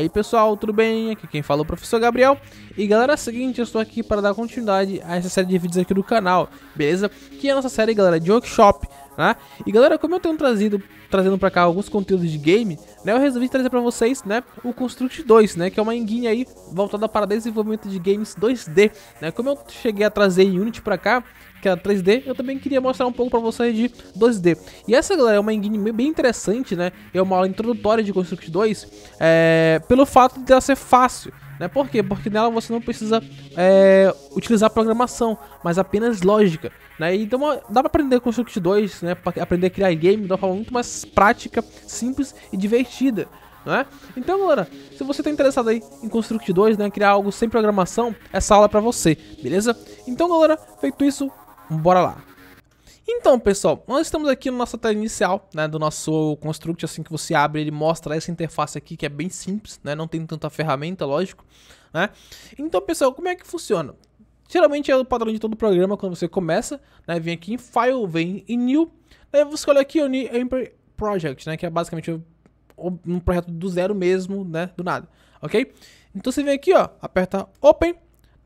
aí pessoal, tudo bem? Aqui quem fala é o professor Gabriel E galera, é o seguinte, eu estou aqui para dar continuidade a essa série de vídeos aqui do canal, beleza? Que é a nossa série, galera, de workshop Tá? E galera, como eu tenho trazido trazendo para cá alguns conteúdos de game, né, eu resolvi trazer para vocês, né, o Construct 2, né, que é uma enguinha aí voltada para desenvolvimento de games 2D, né? Como eu cheguei a trazer Unity para cá, que era 3D, eu também queria mostrar um pouco para vocês de 2D. E essa, galera, é uma engine bem interessante, né? É uma aula introdutória de Construct 2, é, pelo fato de ela ser fácil, né? Por quê? Porque nela você não precisa é, utilizar programação, mas apenas lógica. Né? Então dá para aprender Construct 2, né? para aprender a criar game de uma forma muito mais prática, simples e divertida. Né? Então, galera, se você está interessado aí em Construct 2, né, criar algo sem programação, essa aula é para você, beleza? Então, galera, feito isso, bora lá. Então, pessoal, nós estamos aqui na nossa tela inicial, né, do nosso Construct, assim que você abre, ele mostra essa interface aqui, que é bem simples, né, não tem tanta ferramenta, lógico, né. Então, pessoal, como é que funciona? Geralmente é o padrão de todo o programa, quando você começa, né, vem aqui em File, vem em New, aí você escolhe aqui o New Project, né, que é basicamente um projeto do zero mesmo, né, do nada, ok? Então você vem aqui, ó, aperta Open,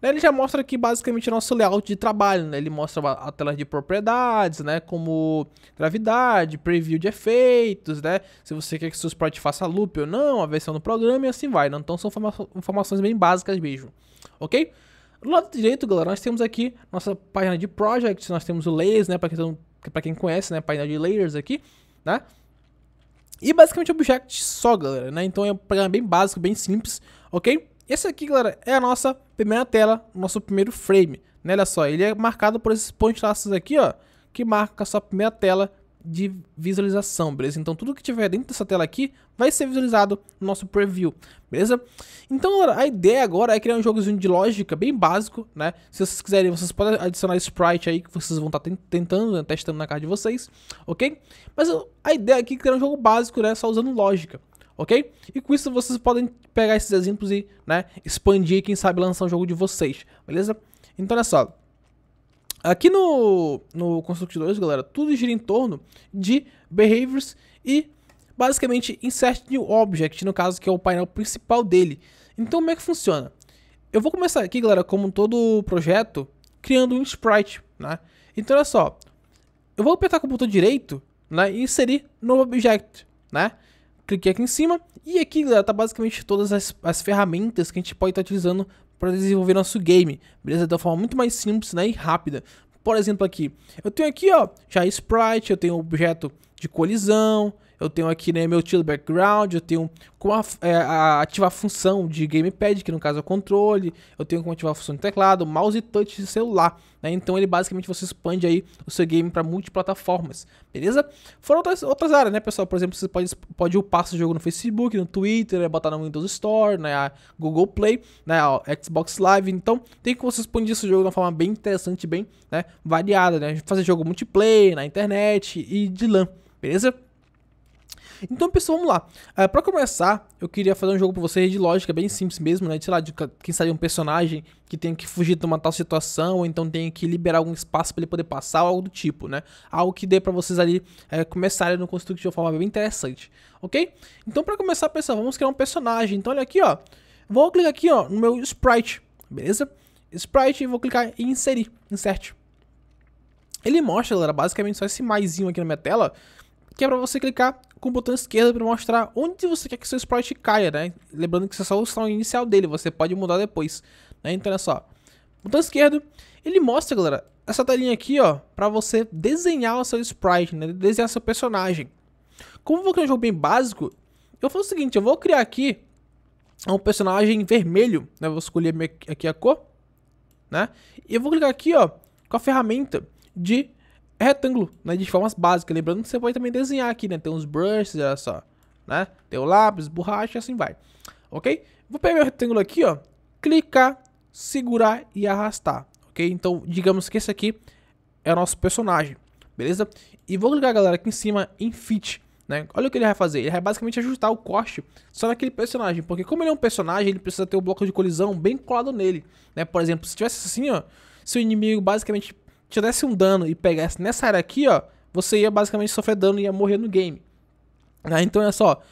né, ele já mostra aqui basicamente nosso layout de trabalho, né? Ele mostra a tela de propriedades, né? Como gravidade, preview de efeitos, né? Se você quer que seu sprite faça loop ou não, a versão do programa e assim vai, né? Então são informações bem básicas mesmo, ok? Do lado direito, galera, nós temos aqui nossa página de projects, nós temos o layers, né? Para quem, quem conhece, né? Página de layers aqui, né? E basicamente Object só, galera, né? Então é um programa bem básico, bem simples, ok? Esse aqui, galera, é a nossa primeira tela, nosso primeiro frame. Né? Olha só, ele é marcado por esses pontilhaços aqui, ó, que marca a sua primeira tela de visualização, beleza? Então tudo que tiver dentro dessa tela aqui vai ser visualizado no nosso preview, beleza? Então galera, a ideia agora é criar um jogozinho de lógica bem básico, né? Se vocês quiserem, vocês podem adicionar sprite aí que vocês vão tá estar tentando, né? testando na cara de vocês, ok? Mas a ideia aqui é criar um jogo básico, né? Só usando lógica ok? E com isso vocês podem pegar esses exemplos e, né, expandir, quem sabe lançar um jogo de vocês, beleza? Então é só, aqui no, no Construct 2, galera, tudo gira em torno de behaviors e basicamente insert new object, no caso que é o painel principal dele. Então como é que funciona? Eu vou começar aqui, galera, como todo projeto, criando um sprite, né? Então olha só, eu vou apertar com o botão direito, né, e inserir no object, né? cliquei aqui em cima. E aqui, galera, tá basicamente todas as, as ferramentas que a gente pode estar tá utilizando para desenvolver nosso game, beleza? Da forma muito mais simples né, e rápida. Por exemplo, aqui, eu tenho aqui, ó, já sprite, eu tenho objeto de colisão, eu tenho aqui né, meu tilo background, eu tenho como a, é, a, ativar a função de gamepad, que no caso é o controle, eu tenho como ativar a função de teclado, mouse e touch de celular, né? Então ele basicamente você expande aí o seu game para multiplataformas, beleza? Foram outras, outras áreas, né, pessoal? Por exemplo, você pode, pode upar seu jogo no Facebook, no Twitter, né, botar no Windows Store, na né, Google Play, na né, Xbox Live. Então tem que você expandir seu jogo de uma forma bem interessante, bem né, variada, né? Fazer jogo multiplayer, na internet e de LAN, beleza? Então, pessoal, vamos lá. Uh, pra começar, eu queria fazer um jogo pra vocês de lógica, bem simples mesmo, né? De, sei lá, de quem sabe um personagem que tem que fugir de uma tal situação, ou então tem que liberar algum espaço para ele poder passar, ou algo do tipo, né? Algo que dê para vocês ali é, começarem no Construct de uma forma bem interessante, ok? Então, para começar, pessoal, vamos criar um personagem. Então, olha aqui, ó. Vou clicar aqui, ó, no meu Sprite, beleza? Sprite, e vou clicar em inserir, insert. Ele mostra, galera, basicamente só esse maisinho aqui na minha tela, que é para você clicar com o botão esquerdo para mostrar onde você quer que seu sprite caia, né? Lembrando que isso é só o som inicial dele, você pode mudar depois, né? Então é só, botão esquerdo, ele mostra, galera, essa telinha aqui, ó, para você desenhar o seu sprite, né? Desenhar seu personagem. Como eu vou criar um jogo bem básico, eu vou o seguinte, eu vou criar aqui um personagem vermelho, né? vou escolher aqui a cor, né? E eu vou clicar aqui, ó, com a ferramenta de retângulo, né? De formas básicas. Lembrando que você pode também desenhar aqui, né? Tem uns brushes, olha só, né? Tem o lápis, borracha e assim vai. Ok? Vou pegar meu retângulo aqui, ó. Clicar, segurar e arrastar. Ok? Então, digamos que esse aqui é o nosso personagem. Beleza? E vou clicar, galera, aqui em cima em Fit. Né? Olha o que ele vai fazer. Ele vai basicamente ajustar o corte só naquele personagem. Porque como ele é um personagem, ele precisa ter o um bloco de colisão bem colado nele. Né? Por exemplo, se tivesse assim, ó. Se o inimigo basicamente tivesse um dano e pegasse nessa área aqui, ó, você ia basicamente sofrer dano e ia morrer no game. Ah, então é só,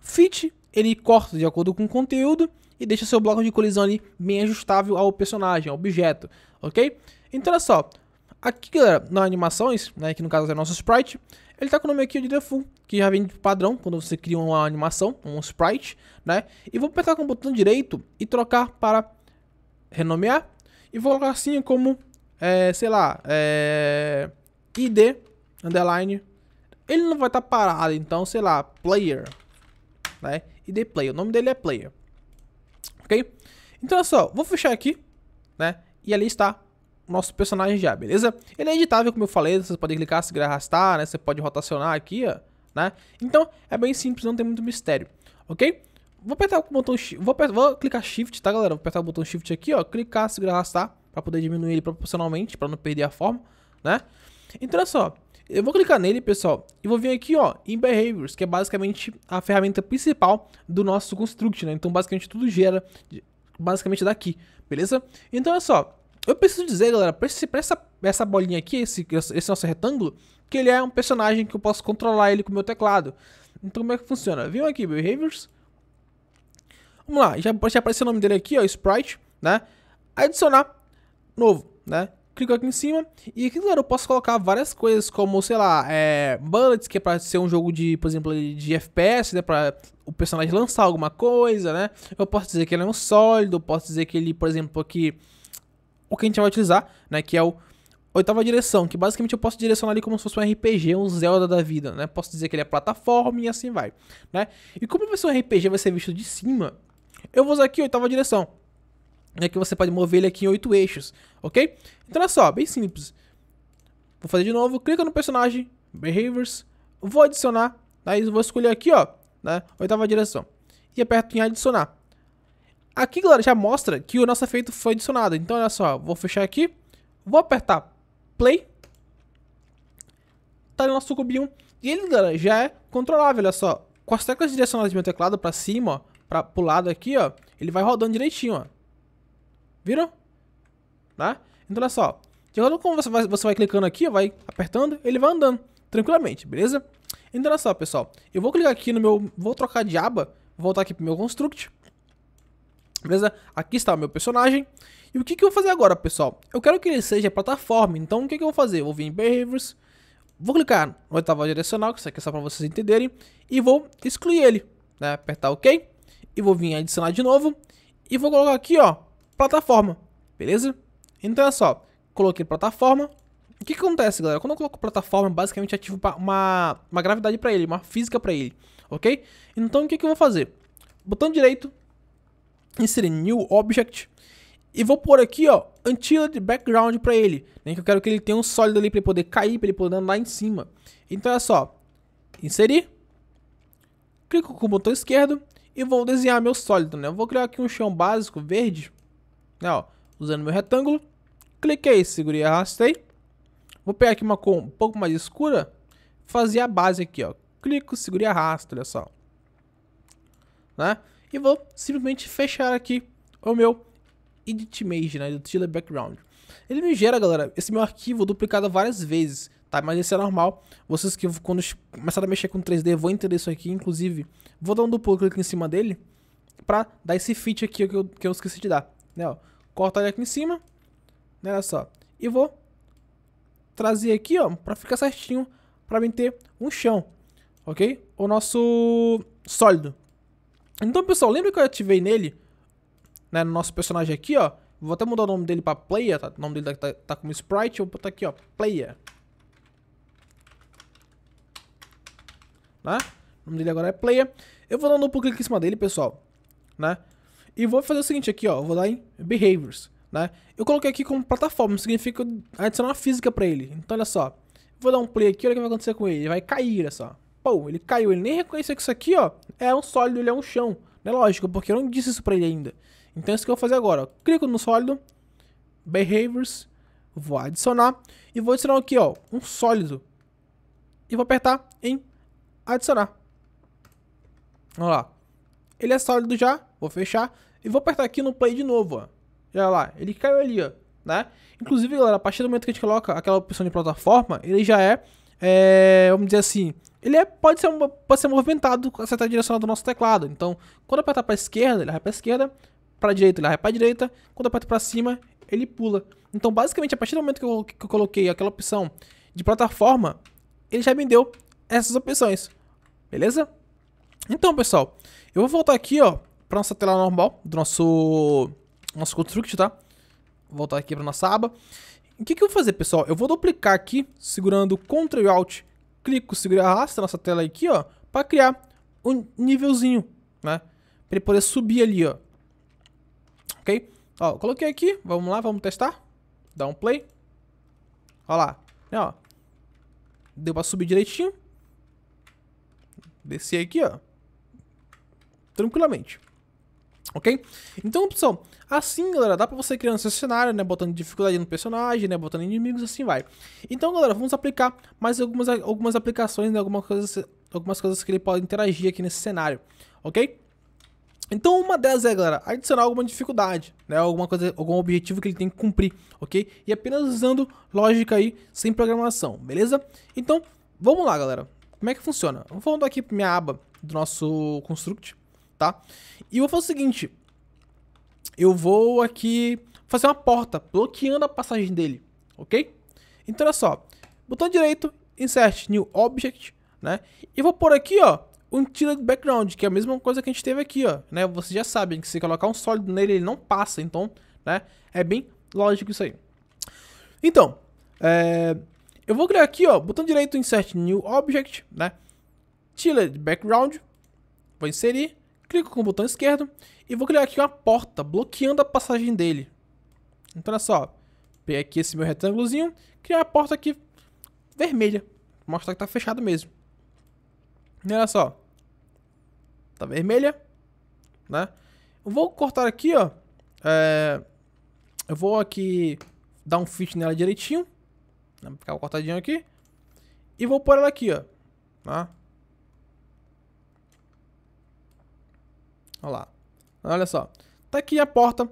fit, ele corta de acordo com o conteúdo e deixa seu bloco de colisão ali bem ajustável ao personagem, ao objeto, ok? Então é só, aqui galera, nas animações, né, que no caso é nosso sprite, ele tá com o nome aqui de default, que já vem de padrão quando você cria uma animação, um sprite, né? E vou apertar com o botão direito e trocar para renomear e vou colocar assim como é, sei lá, é, ID, underline, ele não vai estar tá parado, então, sei lá, player, né? ID player, o nome dele é player, ok? Então, é só, vou fechar aqui, né? E ali está o nosso personagem já, beleza? Ele é editável, como eu falei, você pode clicar, se arrastar, né? Você pode rotacionar aqui, ó, né? Então, é bem simples, não tem muito mistério, ok? Vou apertar o botão, vou, vou clicar shift, tá, galera? Vou apertar o botão shift aqui, ó, clicar, se arrastar para poder diminuir ele proporcionalmente, para não perder a forma, né? Então, olha só. Eu vou clicar nele, pessoal, e vou vir aqui, ó, em Behaviors, que é basicamente a ferramenta principal do nosso Construct, né? Então, basicamente, tudo gera basicamente daqui, beleza? Então, olha só. Eu preciso dizer, galera, para essa, essa bolinha aqui, esse, esse nosso retângulo, que ele é um personagem que eu posso controlar ele com o meu teclado. Então, como é que funciona? Vim aqui, Behaviors. Vamos lá, já, já apareceu o nome dele aqui, ó, Sprite, né? Adicionar novo, né? Clico aqui em cima e aqui, galera, eu posso colocar várias coisas como, sei lá, é, bullets, que é pra ser um jogo de, por exemplo, de FPS, né? Pra o personagem lançar alguma coisa, né? Eu posso dizer que ele é um sólido, posso dizer que ele, por exemplo, aqui... O que a gente vai utilizar, né? Que é o oitava direção, que basicamente eu posso direcionar ali como se fosse um RPG, um Zelda da vida, né? Posso dizer que ele é plataforma e assim vai, né? E como vai ser um RPG, vai ser visto de cima, eu vou usar aqui oitava direção, né, que você pode mover ele aqui em oito eixos, ok? Então olha só, bem simples. Vou fazer de novo, clica no personagem, Behaviors, vou adicionar, aí tá? eu vou escolher aqui, ó, né, oitava direção. E aperto em adicionar. Aqui, galera, já mostra que o nosso efeito foi adicionado. Então olha só, vou fechar aqui, vou apertar play. Tá no nosso cubinho. E ele, galera, já é controlável, olha só. Com as teclas direcionadas do meu teclado pra cima, ó, pra, pro lado aqui, ó, ele vai rodando direitinho, ó. Viram? Tá? Então, olha só. De acordo com você vai, você vai clicando aqui, vai apertando, ele vai andando tranquilamente, beleza? Então, olha só, pessoal. Eu vou clicar aqui no meu... Vou trocar de aba. Voltar aqui pro meu Construct. Beleza? Aqui está o meu personagem. E o que, que eu vou fazer agora, pessoal? Eu quero que ele seja plataforma. Então, o que, que eu vou fazer? Eu vou vir em Behaviors. Vou clicar no oitavo direcional, que isso aqui é só para vocês entenderem. E vou excluir ele. Né? Apertar OK. E vou vir em adicionar de novo. E vou colocar aqui, ó plataforma, beleza? Então é só, coloquei plataforma. O que, acontece, galera? Quando eu coloco plataforma, basicamente ativo uma, uma gravidade para ele, uma física para ele, ok? Então o que, que eu vou fazer? Botão direito, inserir New Object e vou pôr aqui, ó, Until Background para ele, né? Que eu quero que ele tenha um sólido ali para ele poder cair, para ele poder andar em cima. Então é só, inserir, clico com o botão esquerdo e vou desenhar meu sólido, né? Eu vou criar aqui um chão básico verde né, ó, usando meu retângulo. Cliquei, segurei e arrastei. Vou pegar aqui uma cor um pouco mais escura. Fazer a base aqui, ó. Clico, segurei e arrasto, olha só. Né? E vou simplesmente fechar aqui o meu Edit Image, né? Do Background. Ele me gera, galera, esse meu arquivo duplicado várias vezes, tá? Mas isso é normal. Vocês que quando começaram a mexer com 3D vão entender isso aqui. Inclusive, vou dar um duplo clique em cima dele pra dar esse fit aqui que eu, que eu esqueci de dar. Né, ó. Corto ele aqui em cima. Né, olha só. E vou trazer aqui, ó, pra ficar certinho, pra mim ter um chão, ok? O nosso sólido. Então, pessoal, lembra que eu ativei nele, né, no nosso personagem aqui, ó. Vou até mudar o nome dele pra Player, tá? O nome dele tá, tá como Sprite, vou botar aqui, ó, Player. Né? O nome dele agora é Player. Eu vou dando um pouco clique em cima dele, pessoal, né? E vou fazer o seguinte aqui, ó. Vou lá em Behaviors, né? Eu coloquei aqui como plataforma, significa adicionar uma física para ele. Então, olha só. Vou dar um play aqui, olha o que vai acontecer com ele. Ele vai cair, olha só. Pô, ele caiu, ele nem reconheceu que isso aqui, ó, é um sólido, ele é um chão. Não é lógico, porque eu não disse isso pra ele ainda. Então, é isso que eu vou fazer agora, ó. Clico no sólido, Behaviors, vou adicionar. E vou adicionar aqui, ó, um sólido. E vou apertar em adicionar. Vamos lá. Ele é sólido já, vou fechar. E vou apertar aqui no play de novo, ó. Já lá, ele caiu ali, ó. Né? Inclusive, galera, a partir do momento que a gente coloca aquela opção de plataforma, ele já é, é vamos dizer assim, ele é, pode, ser, pode ser movimentado com a seta direcional do nosso teclado. Então, quando apertar para esquerda, ele vai para esquerda, para direita, ele vai para direita, quando aperta para cima, ele pula. Então, basicamente, a partir do momento que eu, que eu coloquei aquela opção de plataforma, ele já me deu essas opções, beleza? Então, pessoal, eu vou voltar aqui, ó, para nossa tela normal, do nosso, nosso construct, tá? Vou voltar aqui para nossa aba. O que, que eu vou fazer, pessoal? Eu vou duplicar aqui, segurando Ctrl e Alt, clico, segura e a nossa tela aqui, ó, para criar um nívelzinho, né? Para ele poder subir ali, ó. Ok? Ó, coloquei aqui, vamos lá, vamos testar. Dá um play. Ó lá, né, ó. Deu para subir direitinho. Descer aqui, ó. Tranquilamente. Ok? Então, pessoal, assim, galera, dá pra você criar seu cenário, né? Botando dificuldade no personagem, né? Botando inimigos, assim vai. Então, galera, vamos aplicar mais algumas, algumas aplicações, né? Algumas coisas, algumas coisas que ele pode interagir aqui nesse cenário, ok? Então, uma delas é, galera, adicionar alguma dificuldade, né? Alguma coisa, algum objetivo que ele tem que cumprir, ok? E apenas usando lógica aí, sem programação, beleza? Então, vamos lá, galera. Como é que funciona? Vamos aqui pra minha aba do nosso Construct, tá? E eu vou fazer o seguinte, eu vou aqui fazer uma porta bloqueando a passagem dele, ok? Então olha só, botão direito, insert new object, né? E vou por aqui, ó, um tiered background, que é a mesma coisa que a gente teve aqui, ó, né? Vocês já sabem que se colocar um sólido nele, ele não passa, então, né? É bem lógico isso aí. Então, é... eu vou criar aqui, ó, botão direito, insert new object, né? Tiered background, vou inserir, clico com o botão esquerdo e vou criar aqui uma porta bloqueando a passagem dele. Então olha só, peguei aqui esse meu retângulozinho, criar uma porta aqui vermelha, mostrar que tá fechado mesmo. E olha só, tá vermelha, né? Eu vou cortar aqui, ó, é, eu vou aqui dar um fit nela direitinho, né? ficar cortadinho aqui, e vou pôr ela aqui, ó, tá? Olha lá. Olha só. Tá aqui a porta,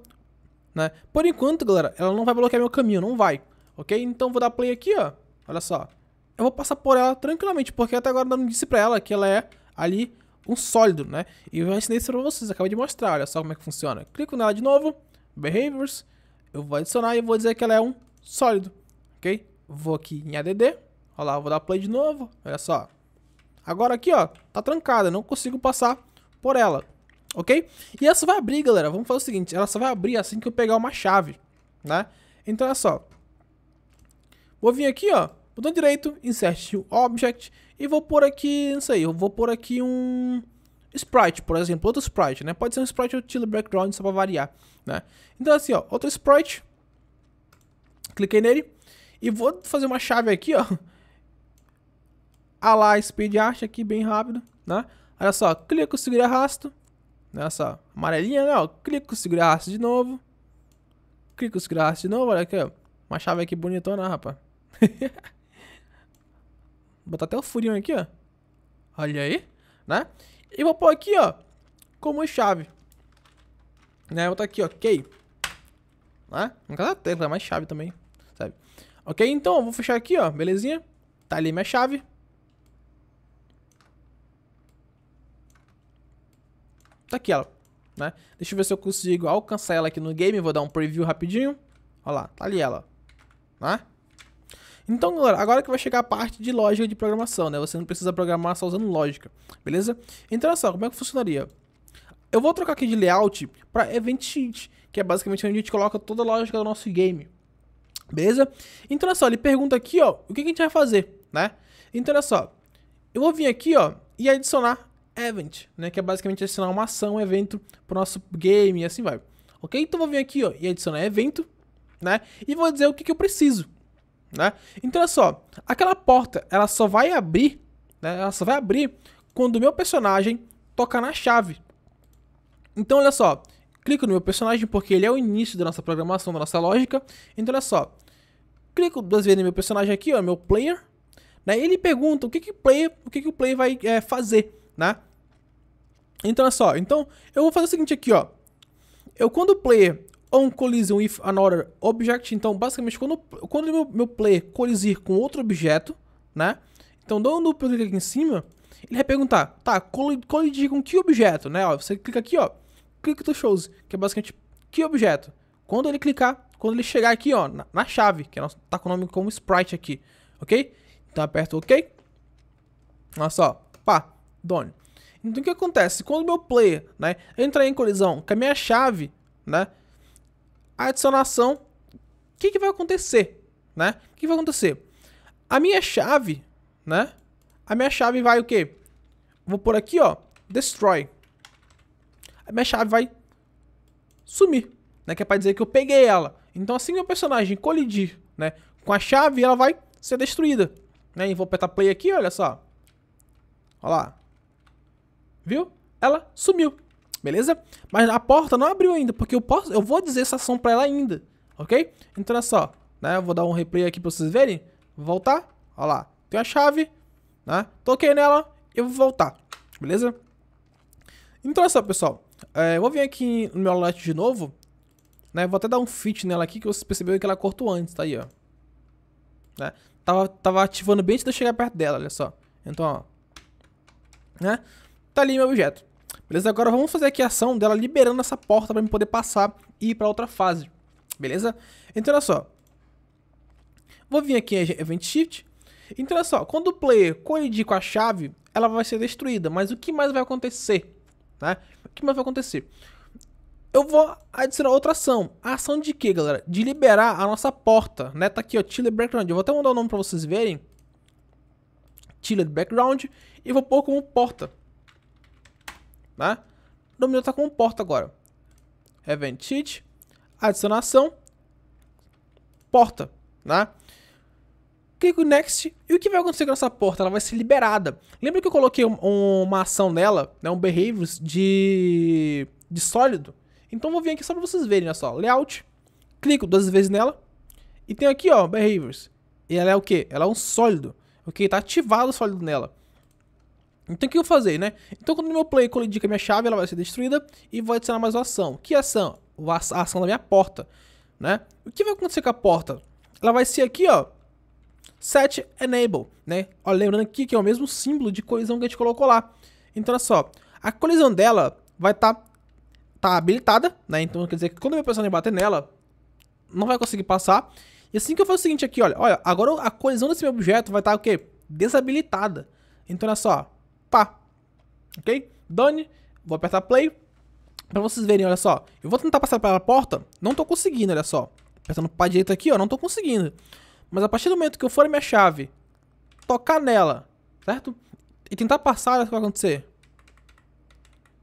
né? Por enquanto, galera, ela não vai bloquear meu caminho, não vai. Ok? Então vou dar play aqui, ó. Olha só. Eu vou passar por ela tranquilamente, porque até agora eu não disse pra ela que ela é ali um sólido, né? E eu ensinei isso pra vocês, acabei de mostrar, olha só como é que funciona. Clico nela de novo, Behaviors, eu vou adicionar e vou dizer que ela é um sólido, ok? Vou aqui em ADD, olha lá, vou dar play de novo, olha só. Agora aqui, ó, tá trancada, não consigo passar por ela ok? E ela só vai abrir, galera, vamos fazer o seguinte, ela só vai abrir assim que eu pegar uma chave, né? Então, olha só. Vou vir aqui, ó, botão direito, insert object, e vou por aqui, não sei, eu vou por aqui um sprite, por exemplo, outro sprite, né? Pode ser um sprite ou background, só pra variar, né? Então, assim, ó, outro sprite, cliquei nele, e vou fazer uma chave aqui, ó, a lá, speed art aqui, bem rápido, né? Olha só, clico, segura e arrasto, Nessa né, amarelinha, né? Ó, clico, segura a de novo. Clico, segura a raça de novo. Olha aqui, ó. Uma chave aqui bonitona, rapaz. Vou botar até o furinho aqui, ó. Olha aí, né? E vou pôr aqui, ó, como chave. Né? Vou botar aqui, ó, Né? não quero ter, tecla, mais chave também, sabe? Ok, então, vou fechar aqui, ó, belezinha? Tá ali minha chave. tá aqui ela, né? Deixa eu ver se eu consigo alcançar ela aqui no game, vou dar um preview rapidinho. Olha lá, tá ali ela, né? Então, galera, agora que vai chegar a parte de lógica de programação, né? Você não precisa programar só usando lógica, beleza? Então, olha só, como é que funcionaria? Eu vou trocar aqui de layout para Event Sheet, que é basicamente onde a gente coloca toda a lógica do nosso game, beleza? Então, olha só, ele pergunta aqui, ó, o que, que a gente vai fazer, né? Então, olha só, eu vou vir aqui, ó, e adicionar event, né? Que é basicamente adicionar uma ação, um evento pro nosso game e assim vai. Ok? Então vou vir aqui, ó, e adicionar evento, né? E vou dizer o que, que eu preciso, né? Então olha só, aquela porta, ela só vai abrir, né? Ela só vai abrir quando o meu personagem tocar na chave. Então olha só, clico no meu personagem porque ele é o início da nossa programação, da nossa lógica. Então olha só, clico duas vezes no meu personagem aqui, ó, meu player, né? Ele pergunta o que que player, o que que o player vai é, fazer, né? Então é só. Então eu vou fazer o seguinte aqui, ó. Eu quando o player on collision with another object, então basicamente quando, quando meu, meu player colisir com outro objeto, né? Então dando o clique aqui em cima, ele vai perguntar, tá, colidir com que objeto, né? Ó, você clica aqui, ó, click to shows, que é basicamente que objeto. Quando ele clicar, quando ele chegar aqui, ó, na, na chave, que é nosso, tá com o nome como sprite aqui, ok? Então o ok. Olha só, pá, done. Então o que acontece? Quando o meu player né, entra em colisão com a minha chave, né, a adicionação, o que, que vai acontecer? Né? O que vai acontecer? A minha chave, né? A minha chave vai o quê? Vou por aqui, ó, destroy. A minha chave vai sumir, né? Que é pra dizer que eu peguei ela. Então assim que o personagem colidir, né, com a chave, ela vai ser destruída. Né? E vou apertar play aqui, olha só. Olha lá viu? Ela sumiu, beleza? Mas a porta não abriu ainda, porque eu posso, eu vou dizer essa ação pra ela ainda, ok? Então olha só, né? Eu vou dar um replay aqui pra vocês verem. Vou voltar, ó lá, tem a chave, né? Toquei nela e vou voltar, beleza? Então olha só, pessoal. É, eu vou vir aqui no meu alert de novo, né? Vou até dar um fit nela aqui, que vocês perceberam que ela cortou antes, tá aí, ó. Né? Tava, tava ativando bem antes de eu chegar perto dela, olha só. Então, ó. Né? Tá ali meu objeto. Beleza? Agora vamos fazer aqui a ação dela liberando essa porta pra eu poder passar e ir pra outra fase. Beleza? Então olha só. Vou vir aqui em Event Shift. Então olha só, quando o player colidir com a chave, ela vai ser destruída. Mas o que mais vai acontecer? Né? O que mais vai acontecer? Eu vou adicionar outra ação. A ação de quê, galera? De liberar a nossa porta, né? Tá aqui, ó, Chiller Background. Eu vou até mudar o nome pra vocês verem. Chiller Background. E vou pôr como porta né? O Domínio tá com porta agora. Event Sheet, adicionação, porta, né? Clico Next, e o que vai acontecer com essa porta? Ela vai ser liberada. Lembra que eu coloquei um, um, uma ação nela, né, um behaviors de, de sólido? Então vou vir aqui só para vocês verem, olha só, Layout, clico duas vezes nela, e tem aqui, ó, Behaviors. E ela é o que? Ela é um sólido, ok? Tá ativado o sólido nela. Então o que eu fazer, né? Então quando meu play colidir com a minha chave, ela vai ser destruída e vai adicionar mais uma ação. Que ação? A ação da minha porta, né? O que vai acontecer com a porta? Ela vai ser aqui, ó, set enable, né? Ó, lembrando aqui que é o mesmo símbolo de colisão que a gente colocou lá. Então olha só, a colisão dela vai estar tá, tá habilitada, né? Então quer dizer que quando meu personagem bater nela, não vai conseguir passar. E assim que eu faço o seguinte aqui, olha, olha, agora a colisão desse meu objeto vai estar tá, o quê? Desabilitada. Então olha só, participar. Ok? Done. Vou apertar play. Pra vocês verem, olha só. Eu vou tentar passar pela porta. Não tô conseguindo, olha só. Apertando pra direita aqui, ó. Não tô conseguindo. Mas a partir do momento que eu for a minha chave, tocar nela, certo? E tentar passar, olha o que vai acontecer.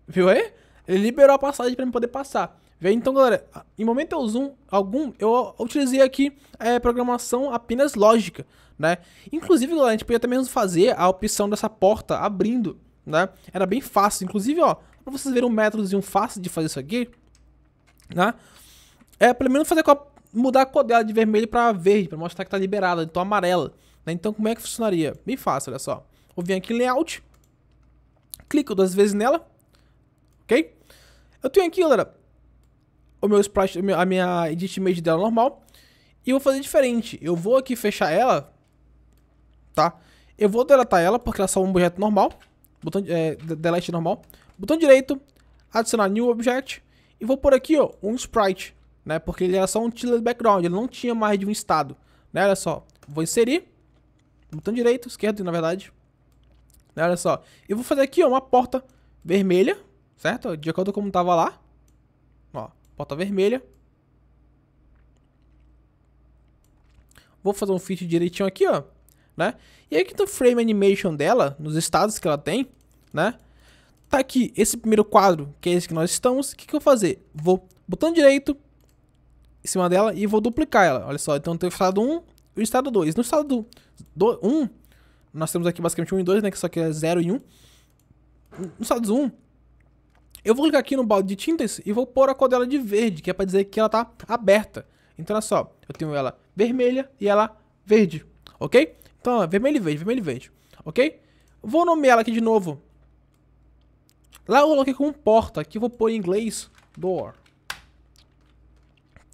Viu aí? Ele liberou a passagem pra eu poder passar. Então, galera, em momento é zoom algum, eu utilizei aqui é, programação apenas lógica, né? Inclusive, galera, a gente podia até mesmo fazer a opção dessa porta abrindo, né? Era bem fácil. Inclusive, ó, pra vocês verem um métodozinho fácil de fazer isso aqui, né? É, pelo menos fazer com a, mudar a cor dela de vermelho para verde, para mostrar que tá liberada, então amarela. Né? Então, como é que funcionaria? Bem fácil, olha só. Vou vir aqui em Layout, clico duas vezes nela, ok? Eu tenho aqui, galera, o meu sprite, a minha edit image dela normal. E eu vou fazer diferente. Eu vou aqui fechar ela, tá? Eu vou deletar ela, porque ela é só um objeto normal. Botão, é, delete normal. Botão direito, adicionar new object. E vou por aqui, ó, um sprite, né? Porque ele era só um tilde background, ele não tinha mais de um estado. Né? Olha só, vou inserir. Botão direito, esquerdo, na verdade. Né? Olha só. Eu vou fazer aqui, ó, uma porta vermelha, certo? De acordo com como tava lá. Bota vermelha. Vou fazer um fit direitinho aqui, ó. Né? E aqui no tá frame animation dela, nos estados que ela tem, né? Tá aqui esse primeiro quadro, que é esse que nós estamos. O que, que eu vou fazer? Vou botando direito em cima dela e vou duplicar ela. Olha só, então tem o estado 1 e o estado 2. No estado do, 1, nós temos aqui basicamente 1 e 2, né? Que só que é 0 e 1. No estado 1, eu vou clicar aqui no balde de tintas e vou pôr a cor dela de verde, que é para dizer que ela tá aberta. Então, olha só, eu tenho ela vermelha e ela verde, ok? Então, ó, vermelho e verde, vermelho e verde, ok? Vou nomear ela aqui de novo. Lá eu coloquei como porta, aqui eu vou pôr em inglês door.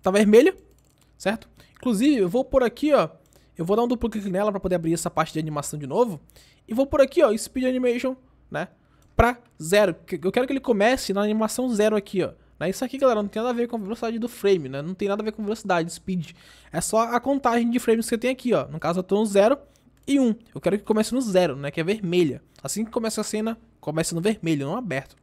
Tá vermelha, certo? Inclusive, eu vou pôr aqui, ó, eu vou dar um duplo clique nela para poder abrir essa parte de animação de novo. E vou pôr aqui, ó, Speed Animation, né? pra zero. Eu quero que ele comece na animação zero aqui, ó. Né? Isso aqui, galera, não tem nada a ver com a velocidade do frame, né? Não tem nada a ver com velocidade, speed. É só a contagem de frames que você tem aqui, ó. No caso, eu tô no 0 e 1. Um. Eu quero que comece no 0, né? Que é vermelha. Assim que começa a cena, começa no vermelho, não aberto.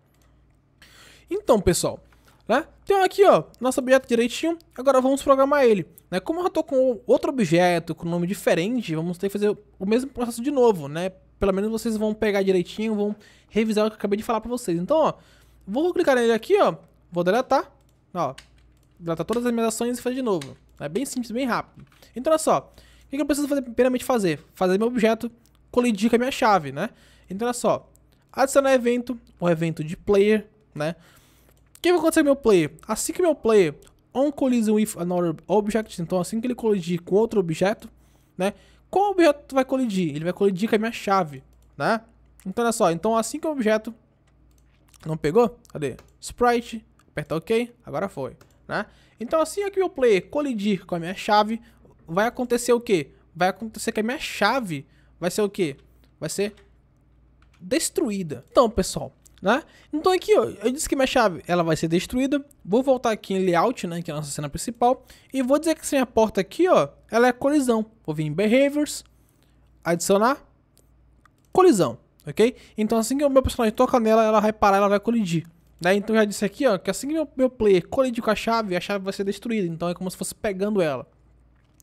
Então, pessoal, né? Então aqui, ó, nosso objeto direitinho. Agora vamos programar ele, né? Como eu já tô com outro objeto, com nome diferente, vamos ter que fazer o mesmo processo de novo, né? pelo menos vocês vão pegar direitinho, vão revisar o que eu acabei de falar pra vocês. Então, ó, vou clicar nele aqui, ó, vou deletar, ó, deletar todas as minhas ações e fazer de novo. É bem simples, bem rápido. Então, olha só, o que eu preciso fazer, primeiramente fazer? Fazer meu objeto colidir com a minha chave, né? Então, olha só, adicionar evento, o um evento de player, né? O que vai acontecer com meu player? Assim que meu player on collision with another object, então assim que ele colidir com outro objeto, né? Qual objeto vai colidir? Ele vai colidir com a minha chave, né? Então, olha só. Então, assim que o objeto não pegou, cadê? Sprite, aperta OK, agora foi, né? Então, assim é que o meu player colidir com a minha chave, vai acontecer o quê? Vai acontecer que a minha chave vai ser o quê? Vai ser destruída. Então, pessoal, né? Então aqui, ó, eu disse que minha chave ela vai ser destruída. Vou voltar aqui em layout, né, que é a nossa cena principal, e vou dizer que essa minha porta aqui, ó, ela é colisão. Vou vir em behaviors, adicionar colisão, OK? Então assim que o meu personagem toca nela, ela vai parar, ela vai colidir. Né? Então já disse aqui, ó, que assim que meu, meu player colidir com a chave, a chave vai ser destruída. Então é como se fosse pegando ela.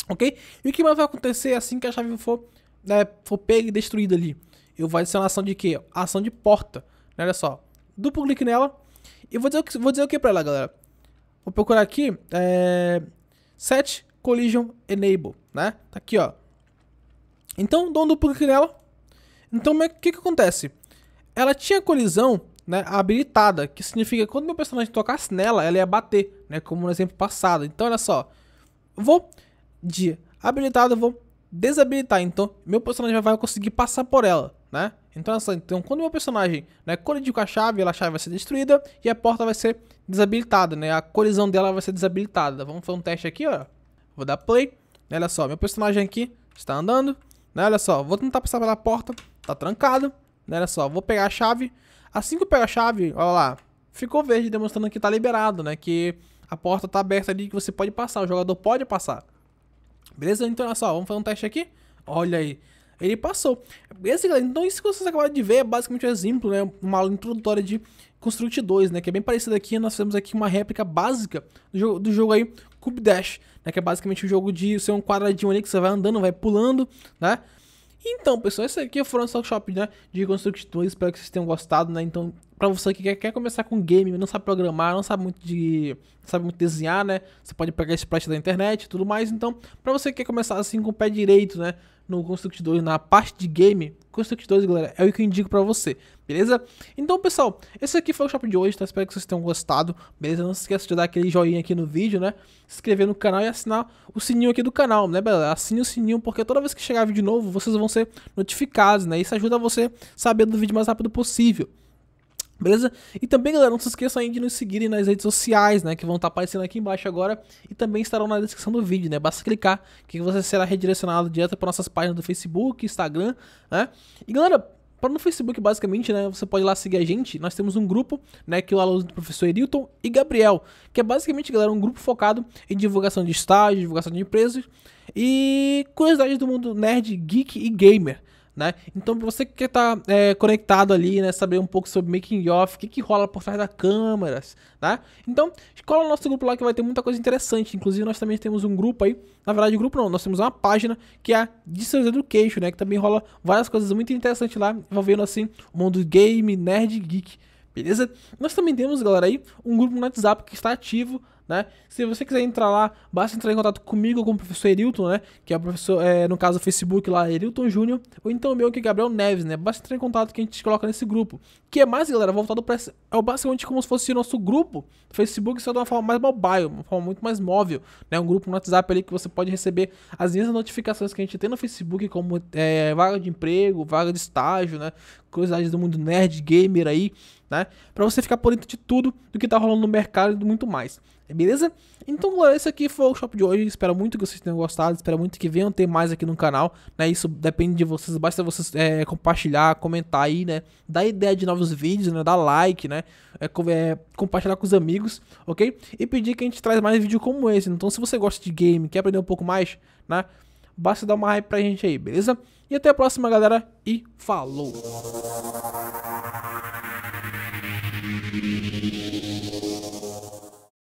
OK? E o que mais vai acontecer assim que a chave for, né, for pega e destruída ali? Eu vou adicionar ação de quê? Ação de porta. Né, olha só. Duplo clique nela. E vou dizer o que, vou dizer o que pra ela, galera? Vou procurar aqui. É, set Collision Enable, né? Tá aqui, ó. Então, dou um duplo clique nela. Então, o que que acontece? Ela tinha colisão né, habilitada, que significa que quando meu personagem tocasse nela, ela ia bater, né, como no exemplo passado. Então, olha só, vou de habilitado, vou desabilitar, então meu personagem vai conseguir passar por ela né? Então, assim, então quando o meu personagem né, colidir com a chave, ela, a chave vai ser destruída e a porta vai ser desabilitada, né? A colisão dela vai ser desabilitada. Vamos fazer um teste aqui, ó. Vou dar play. Né, olha só, meu personagem aqui está andando. Né? Olha só, vou tentar passar pela porta. Tá trancado. Né? Olha só, vou pegar a chave. Assim que eu pego a chave, olha lá, ficou verde demonstrando que tá liberado, né? Que a porta tá aberta ali, que você pode passar, o jogador pode passar. Beleza? Então, olha só, vamos fazer um teste aqui. Olha aí, ele passou. Esse, assim, então isso que vocês acabaram de ver é basicamente um exemplo, né? Uma aula introdutória de Construct 2, né? Que é bem parecido aqui, nós fizemos aqui uma réplica básica do jogo, do jogo aí, Cube Dash, né? Que é basicamente o um jogo de ser um quadradinho ali que você vai andando, vai pulando, né? Então, pessoal, esse aqui foi é o Forensic Shop né, de Construct 2. Espero que vocês tenham gostado, né? Então, pra você que quer, quer começar com game, não sabe programar, não sabe muito de. sabe muito desenhar, né? Você pode pegar esse splash da internet e tudo mais. Então, pra você que quer começar assim com o pé direito, né? no Construct 2, na parte de game, Construct 2, galera, é o que eu indico pra você, beleza? Então, pessoal, esse aqui foi o shopping de hoje, tá? Espero que vocês tenham gostado, beleza? Não se esqueça de dar aquele joinha aqui no vídeo, né? Se inscrever no canal e assinar o sininho aqui do canal, né, galera? Assine o sininho, porque toda vez que chegar vídeo novo, vocês vão ser notificados, né? Isso ajuda você a saber do vídeo mais rápido possível. Beleza? E também, galera, não se esqueça ainda de nos seguirem nas redes sociais, né? Que vão estar tá aparecendo aqui embaixo agora e também estarão na descrição do vídeo, né? Basta clicar que você será redirecionado direto para nossas páginas do Facebook, Instagram, né? E, galera, para no Facebook, basicamente, né? Você pode ir lá seguir a gente. Nós temos um grupo, né? Que é o aluno do professor Erilton e Gabriel, que é basicamente, galera, um grupo focado em divulgação de estágio, divulgação de empresas e curiosidades do mundo nerd, geek e gamer né? Então você que tá é, conectado ali, né? Saber um pouco sobre making off, o que, que rola por trás das câmeras, tá? Então, cola no nosso grupo lá que vai ter muita coisa interessante. Inclusive, nós também temos um grupo aí, na verdade, grupo não, nós temos uma página que é a Distance Education, né? Que também rola várias coisas muito interessantes lá, envolvendo assim o mundo game, nerd, geek. Beleza? Nós também temos, galera, aí um grupo no WhatsApp que está ativo né? Se você quiser entrar lá, basta entrar em contato comigo ou com o professor Erilton, né? Que é o professor, é, no caso, o Facebook lá, Erilton Júnior, ou então meu que é Gabriel Neves, né? Basta entrar em contato que a gente coloca nesse grupo. Que é mais, galera, voltado para é basicamente como se fosse nosso grupo do Facebook, só de uma forma mais mobile, uma forma muito mais móvel, né? Um grupo no WhatsApp ali que você pode receber as mesmas notificações que a gente tem no Facebook, como é, vaga de emprego, vaga de estágio, né? curiosidades do mundo nerd, gamer aí, né? Pra você ficar por dentro de tudo do que tá rolando no mercado e muito mais. Beleza? Então, galera, esse aqui foi o shop de hoje. Espero muito que vocês tenham gostado. Espero muito que venham ter mais aqui no canal. Né? Isso depende de vocês. Basta vocês é, compartilhar, comentar aí, né? Dar ideia de novos vídeos, né? Dar like, né? É, é, compartilhar com os amigos, ok? E pedir que a gente traz mais vídeo como esse. Então, se você gosta de game, quer aprender um pouco mais, né? Basta dar uma hype pra gente aí, beleza? E até a próxima, galera. E falou!